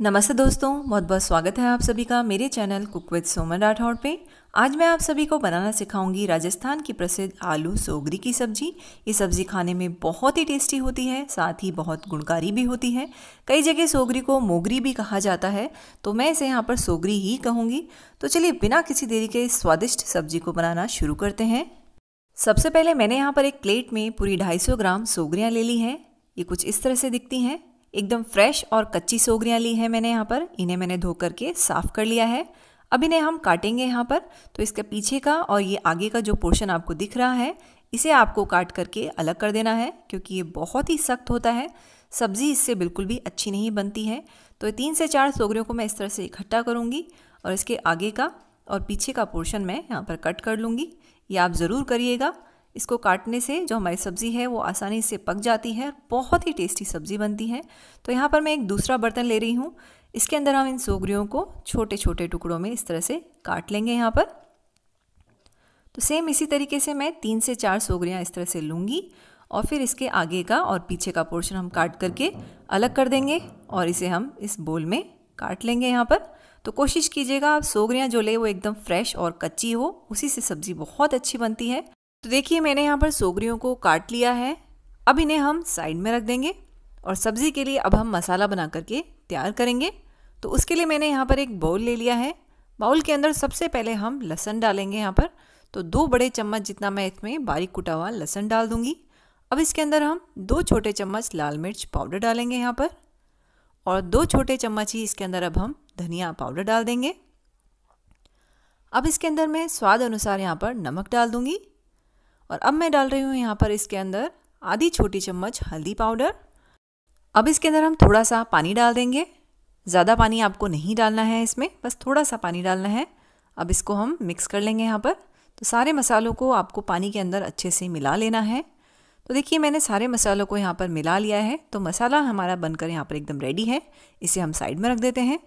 नमस्ते दोस्तों बहुत बहुत स्वागत है आप सभी का मेरे channel cook with Soman Rathod पे आज मैं आप सभी को बनाना सिखाऊंगी राजस्थान की प्रसिद्ध आलू सोगरी की सब्जी ये सब्जी खाने में बहुत ही टेस्टी होती है साथ ही बहुत गुणकारी भी होती है कई जगह सोगरी को मोगरी भी कहा जाता है तो मैं इसे यहाँ पर सोगरी ही कहूँगी तो चलिए बिना किसी देरी के स्वादिष्ट सब्जी को बनाना शुरू करते हैं सबसे पहले मैंने यहाँ पर एक प्लेट में पूरी ढाई ग्राम सोगरियाँ ले ली हैं ये कुछ इस तरह से दिखती हैं एकदम फ्रेश और कच्ची सोगरियाँ ली हैं मैंने यहाँ पर इन्हें मैंने धो करके साफ़ कर लिया है अब इन्हें हम काटेंगे यहाँ पर तो इसके पीछे का और ये आगे का जो पोर्शन आपको दिख रहा है इसे आपको काट करके अलग कर देना है क्योंकि ये बहुत ही सख्त होता है सब्ज़ी इससे बिल्कुल भी अच्छी नहीं बनती है तो तीन से चार सोगरियों को मैं इस तरह से इकट्ठा करूँगी और इसके आगे का और पीछे का पोर्शन मैं यहाँ पर कट कर लूँगी ये आप ज़रूर करिएगा इसको काटने से जो हमारी सब्ज़ी है वो आसानी से पक जाती है बहुत ही टेस्टी सब्ज़ी बनती है तो यहाँ पर मैं एक दूसरा बर्तन ले रही हूँ इसके अंदर हम इन सोगरियों को छोटे छोटे टुकड़ों में इस तरह से काट लेंगे यहाँ पर तो सेम इसी तरीके से मैं तीन से चार सोगरियाँ इस तरह से लूँगी और फिर इसके आगे का और पीछे का पोर्शन हम काट करके अलग कर देंगे और इसे हम इस बोल में काट लेंगे यहाँ पर तो कोशिश कीजिएगा आप सोगरियाँ जो ले वो एकदम फ्रेश और कच्ची हो उसी से सब्ज़ी बहुत अच्छी बनती है तो देखिए मैंने यहाँ पर सोगरियों को काट लिया है अब इन्हें हम साइड में रख देंगे और सब्ज़ी के लिए अब हम मसाला बना करके तैयार करेंगे तो उसके लिए मैंने यहाँ पर एक बाउल ले लिया है बाउल के अंदर सबसे पहले हम लहसन डालेंगे यहाँ पर तो दो बड़े चम्मच जितना मैं इसमें बारीक कुटा हुआ लहसन डाल दूँगी अब इसके अंदर हम दो छोटे चम्मच लाल मिर्च पाउडर डालेंगे यहाँ पर और दो छोटे चम्मच ही इसके अंदर अब हम धनिया पाउडर डाल देंगे अब इसके अंदर मैं स्वाद अनुसार यहाँ पर नमक डाल दूँगी और अब मैं डाल रही हूँ यहाँ पर इसके अंदर आधी छोटी चम्मच हल्दी पाउडर अब इसके अंदर हम थोड़ा सा पानी डाल देंगे ज़्यादा पानी आपको नहीं डालना है इसमें बस थोड़ा सा पानी डालना है अब इसको हम मिक्स कर लेंगे यहाँ पर तो सारे मसालों को आपको पानी के अंदर अच्छे से मिला लेना है तो देखिए मैंने सारे मसालों को यहाँ पर मिला लिया है तो मसाला हमारा बनकर यहाँ पर एकदम रेडी है इसे हम साइड में रख देते हैं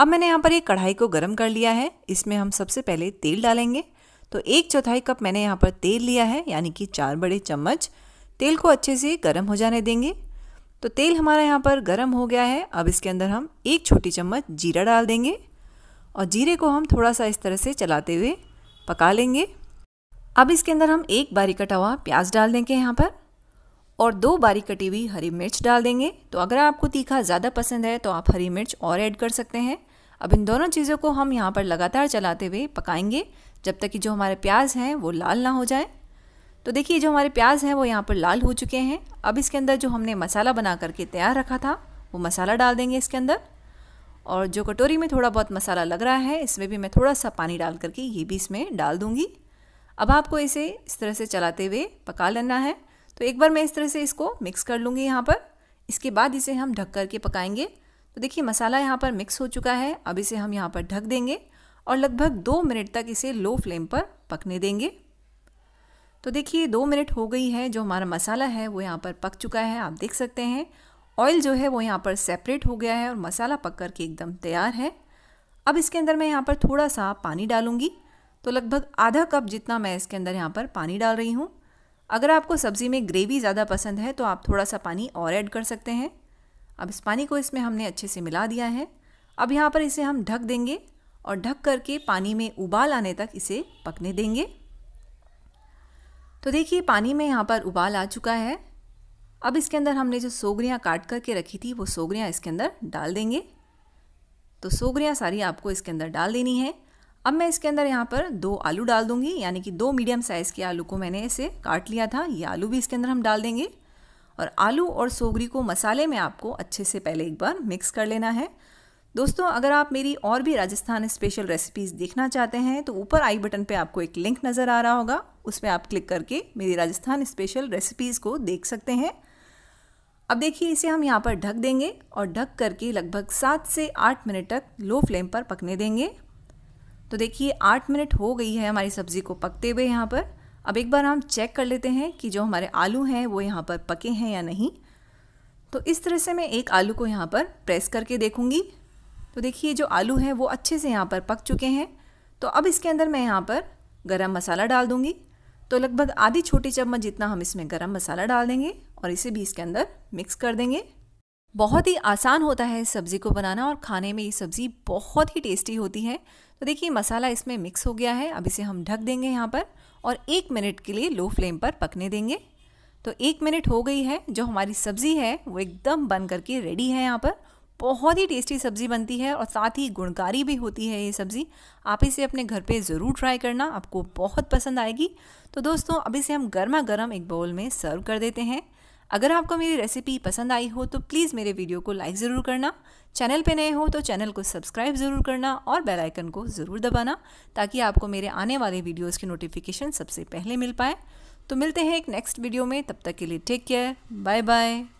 अब मैंने यहाँ पर एक कढ़ाई को गर्म कर लिया है इसमें हम सबसे पहले तेल डालेंगे तो एक चौथाई कप मैंने यहाँ पर तेल लिया है यानी कि चार बड़े चम्मच तेल को अच्छे से गर्म हो जाने देंगे तो तेल हमारा यहाँ पर गर्म हो गया है अब इसके अंदर हम एक छोटी चम्मच जीरा डाल देंगे और जीरे को हम थोड़ा सा इस तरह से चलाते हुए पका लेंगे अब इसके अंदर हम एक बारीक कटा हुआ प्याज डाल देंगे यहाँ पर और दो बारीक कटी हुई हरी मिर्च डाल देंगे तो अगर आपको तीखा ज़्यादा पसंद है तो आप हरी मिर्च और ऐड कर सकते हैं अब इन दोनों चीज़ों को हम यहाँ पर लगातार चलाते हुए पकाएंगे जब तक कि जो हमारे प्याज हैं वो लाल ना हो जाए तो देखिए जो हमारे प्याज हैं वो यहाँ पर लाल हो चुके हैं अब इसके अंदर जो हमने मसाला बना करके तैयार रखा था वो मसाला डाल देंगे इसके अंदर और जो कटोरी में थोड़ा बहुत मसाला लग रहा है इसमें भी मैं थोड़ा सा पानी डाल करके ये भी इसमें डाल दूँगी अब आपको इसे इस तरह से चलाते हुए पका लेना है तो एक बार मैं इस तरह से इसको मिक्स कर लूँगी यहाँ पर इसके बाद इसे हम ढक करके पकाएंगे तो देखिए मसाला यहाँ पर मिक्स हो चुका है अब इसे हम यहाँ पर ढक देंगे और लगभग दो मिनट तक इसे लो फ्लेम पर पकने देंगे तो देखिए दो मिनट हो गई है जो हमारा मसाला है वो यहाँ पर पक चुका है आप देख सकते हैं ऑयल जो है वो यहाँ पर सेपरेट हो गया है और मसाला पक कर के एकदम तैयार है अब इसके अंदर मैं यहाँ पर थोड़ा सा पानी डालूँगी तो लगभग आधा कप जितना मैं इसके अंदर यहाँ पर पानी डाल रही हूँ अगर आपको सब्ज़ी में ग्रेवी ज़्यादा पसंद है तो आप थोड़ा सा पानी और ऐड कर सकते हैं अब इस पानी को इसमें हमने अच्छे से मिला दिया है अब यहाँ पर इसे हम ढक देंगे और ढक करके पानी में उबाल आने तक इसे पकने देंगे तो देखिए पानी में यहाँ पर उबाल आ चुका है अब इसके अंदर हमने जो सोगरियाँ काट करके रखी थी वो सोगरियाँ इसके अंदर डाल देंगे तो सोगरियाँ सारी आपको इसके अंदर डाल देनी है अब मैं इसके अंदर यहाँ पर दो आलू डाल दूंगी यानी कि दो मीडियम साइज़ के आलू को मैंने इसे काट लिया था ये आलू भी इसके अंदर हम डाल देंगे और आलू और सोगरी को मसाले में आपको अच्छे से पहले एक बार मिक्स कर लेना है दोस्तों अगर आप मेरी और भी राजस्थान स्पेशल रेसिपीज़ देखना चाहते हैं तो ऊपर आई बटन पे आपको एक लिंक नज़र आ रहा होगा उस पर आप क्लिक करके मेरी राजस्थान स्पेशल रेसिपीज़ को देख सकते हैं अब देखिए इसे हम यहाँ पर ढक देंगे और ढक करके लगभग सात से आठ मिनट तक लो फ्लेम पर पकने देंगे तो देखिए आठ मिनट हो गई है हमारी सब्ज़ी को पकते हुए यहाँ पर अब एक बार हम चेक कर लेते हैं कि जो हमारे आलू हैं वो यहाँ पर पके हैं या नहीं तो इस तरह से मैं एक आलू को यहाँ पर प्रेस करके देखूँगी तो देखिए जो आलू हैं वो अच्छे से यहाँ पर पक चुके हैं तो अब इसके अंदर मैं यहाँ पर गरम मसाला डाल दूँगी तो लगभग आधी छोटी चम्मच जितना हम इसमें गरम मसाला डाल देंगे और इसे भी इसके अंदर मिक्स कर देंगे बहुत ही आसान होता है इस सब्ज़ी को बनाना और खाने में ये सब्ज़ी बहुत ही टेस्टी होती है तो देखिए मसाला इसमें मिक्स हो गया है अब इसे हम ढक देंगे यहाँ पर और एक मिनट के लिए लो फ्लेम पर पकने देंगे तो एक मिनट हो गई है जो हमारी सब्ज़ी है वो एकदम बन करके रेडी है यहाँ पर बहुत ही टेस्टी सब्ज़ी बनती है और साथ ही गुणकारी भी होती है ये सब्ज़ी आप इसे अपने घर पे ज़रूर ट्राई करना आपको बहुत पसंद आएगी तो दोस्तों अभी से हम गर्मा गर्म एक बाउल में सर्व कर देते हैं अगर आपको मेरी रेसिपी पसंद आई हो तो प्लीज़ मेरे वीडियो को लाइक ज़रूर करना चैनल पे नए हो तो चैनल को सब्सक्राइब ज़रूर करना और बेल आइकन को ज़रूर दबाना ताकि आपको मेरे आने वाले वीडियोस की नोटिफिकेशन सबसे पहले मिल पाए तो मिलते हैं एक नेक्स्ट वीडियो में तब तक के लिए टेक केयर बाय बाय